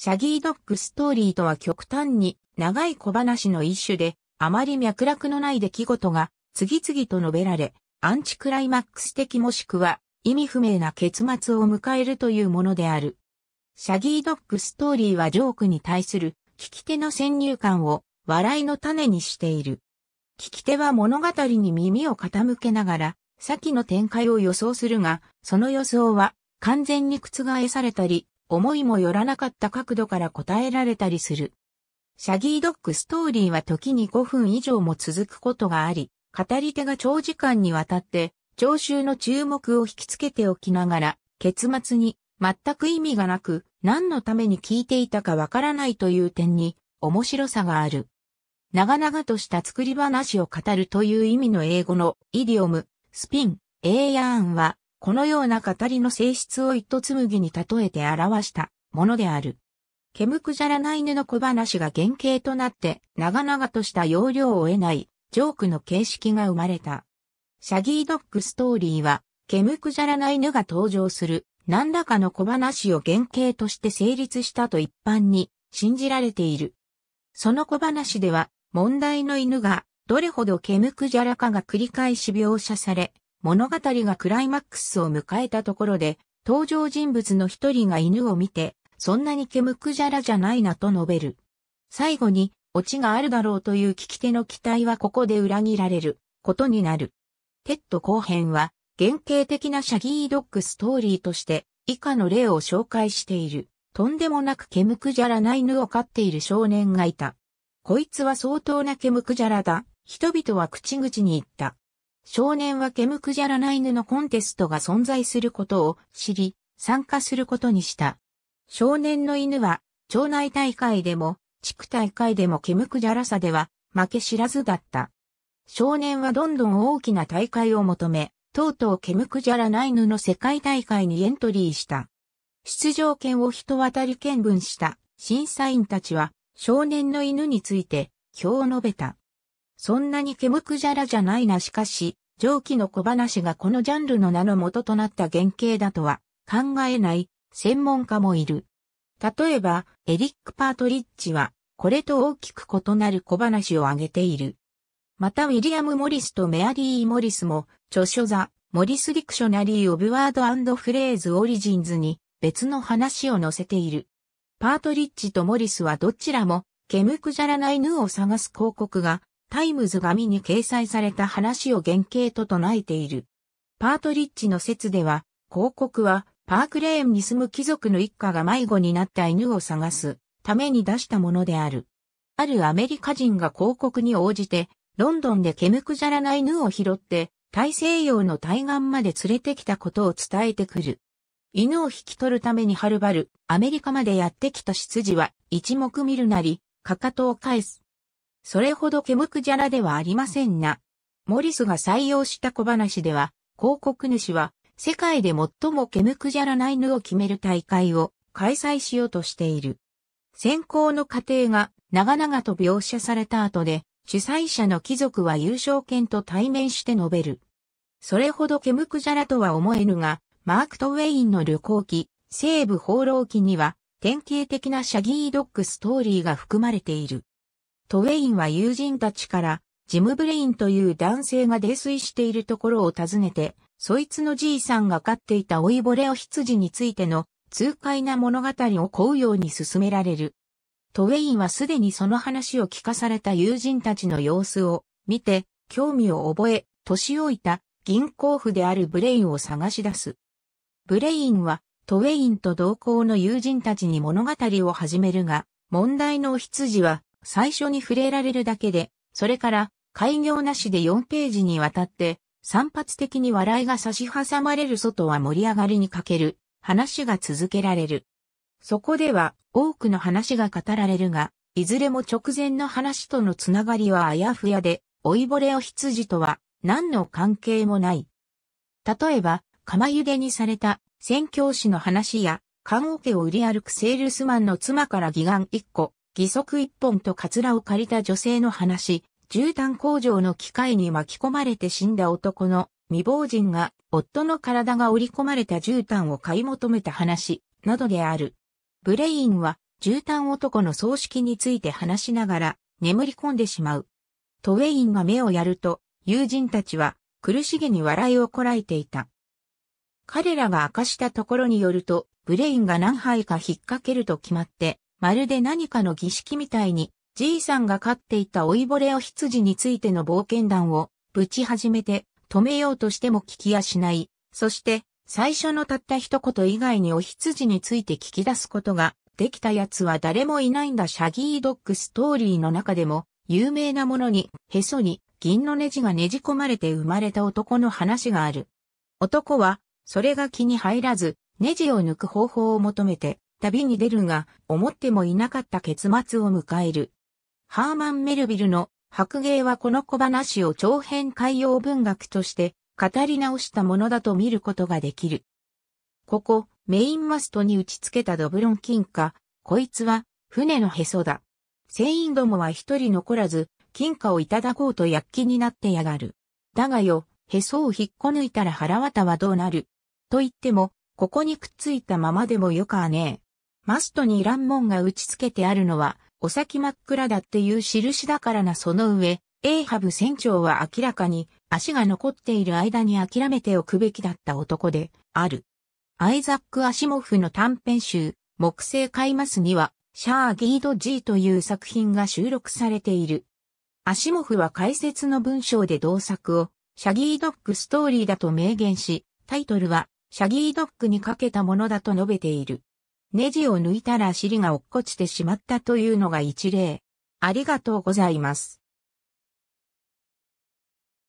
シャギードッグストーリーとは極端に長い小話の一種で、あまり脈絡のない出来事が次々と述べられ、アンチクライマックス的もしくは意味不明な結末を迎えるというものである。シャギードッグストーリーはジョークに対する聞き手の先入観を笑いの種にしている。聞き手は物語に耳を傾けながら、先の展開を予想するが、その予想は完全に覆されたり、思いもよらなかった角度から答えられたりする。シャギードックストーリーは時に5分以上も続くことがあり、語り手が長時間にわたって、聴衆の注目を引きつけておきながら、結末に全く意味がなく、何のために聞いていたかわからないという点に面白さがある。長々とした作り話を語るという意味の英語のイディオム、スピン、エイヤーンはこのような語りの性質を糸紡ぎに例えて表したものである。ケムクジャラナイヌの小話が原型となって長々とした要領を得ないジョークの形式が生まれた。シャギードックストーリーはケムクジャラナイヌが登場する何らかの小話を原型として成立したと一般に信じられている。その小話では問題の犬がどれほどケムクジャラかが繰り返し描写され、物語がクライマックスを迎えたところで、登場人物の一人が犬を見て、そんなに毛むくじゃらじゃないなと述べる。最後に、オチがあるだろうという聞き手の期待はここで裏切られることになる。テッド後編は、原型的なシャギードッグストーリーとして、以下の例を紹介している。とんでもなく毛むくじゃらない犬を飼っている少年がいた。こいつは相当な毛むくじゃらだ。人々は口々に言った。少年はケムクジャラナイヌのコンテストが存在することを知り、参加することにした。少年の犬は、町内大会でも、地区大会でもケムクジャラサでは、負け知らずだった。少年はどんどん大きな大会を求め、とうとうケムクジャラナイヌの世界大会にエントリーした。出場権を人渡り見分した審査員たちは、少年の犬について、今を述べた。そんなに毛むくじゃらじゃないなしかし、上記の小話がこのジャンルの名の元となった原型だとは考えない専門家もいる。例えば、エリック・パートリッジは、これと大きく異なる小話を挙げている。またウィリアム・モリスとメアリー・モリスも、著書ザ・モリス・ディクショナリー・オブ・ワードフレーズ・オリジンズに別の話を載せている。パートリッジとモリスはどちらも、ケムクジャラな犬を探す広告がタイムズ紙に掲載された話を原型と唱えている。パートリッジの説では、広告はパークレーンに住む貴族の一家が迷子になった犬を探すために出したものである。あるアメリカ人が広告に応じて、ロンドンで毛むくじゃらない犬を拾って、大西洋の対岸まで連れてきたことを伝えてくる。犬を引き取るためにはるばる、アメリカまでやってきた執事は、一目見るなり、かかとを返す。それほど煙くじゃらではありませんな。モリスが採用した小話では、広告主は、世界で最も煙くじゃらない犬を決める大会を開催しようとしている。選考の過程が長々と描写された後で、主催者の貴族は優勝権と対面して述べる。それほどケムクジャラとは思えぬが、マーク・トウェインの旅行記、西部放浪記には、典型的なシャギードッグストーリーが含まれている。トウェインは友人たちから、ジム・ブレインという男性が泥酔しているところを訪ねて、そいつのじいさんが飼っていた老いぼれお羊についての痛快な物語を乞うように進められる。トウェインはすでにその話を聞かされた友人たちの様子を見て、興味を覚え、年老いた銀行婦であるブレインを探し出す。ブレインはトウェインと同行の友人たちに物語を始めるが、問題のお羊は最初に触れられるだけで、それから開業なしで4ページにわたって、散発的に笑いが差し挟まれる外は盛り上がりに欠ける、話が続けられる。そこでは多くの話が語られるが、いずれも直前の話とのつながりはあやふやで、老いぼれを羊とは何の関係もない。例えば、釜茹でにされた宣教師の話や、看護家を売り歩くセールスマンの妻から義眼1個、義足一本とカツラを借りた女性の話、絨毯工場の機械に巻き込まれて死んだ男の未亡人が夫の体が織り込まれた絨毯を買い求めた話などである。ブレインは絨毯男の葬式について話しながら眠り込んでしまう。トウェインが目をやると友人たちは苦しげに笑いをこらえていた。彼らが明かしたところによると、ブレインが何杯か引っ掛けると決まって、まるで何かの儀式みたいに、じいさんが飼っていた老いぼれお羊についての冒険談を、ぶち始めて、止めようとしても聞きやしない。そして、最初のたった一言以外にお羊について聞き出すことが、できた奴は誰もいないんだシャギードッグストーリーの中でも、有名なものに、へそに、銀のネジがねじ込まれて生まれた男の話がある。男は、それが気に入らず、ネジを抜く方法を求めて、旅に出るが、思ってもいなかった結末を迎える。ハーマン・メルビルの白芸はこの小話を長編海洋文学として語り直したものだと見ることができる。ここ、メインマストに打ち付けたドブロン金貨、こいつは船のへそだ。船員どもは一人残らず、金貨をいただこうと躍起になってやがる。だがよ、へそを引っこ抜いたら腹渡はどうなる。と言っても、ここにくっついたままでもよかねえ。マストに乱門が打ち付けてあるのは、お先真っ暗だっていう印だからなその上、エーハブ船長は明らかに足が残っている間に諦めておくべきだった男である。アイザック・アシモフの短編集、木星買いますには、シャーギード G という作品が収録されている。アシモフは解説の文章で同作を、シャギードッグストーリーだと明言し、タイトルは、シャギードッグにかけたものだと述べている。ネジを抜いたら尻が落っこちてしまったというのが一例。ありがとうございます。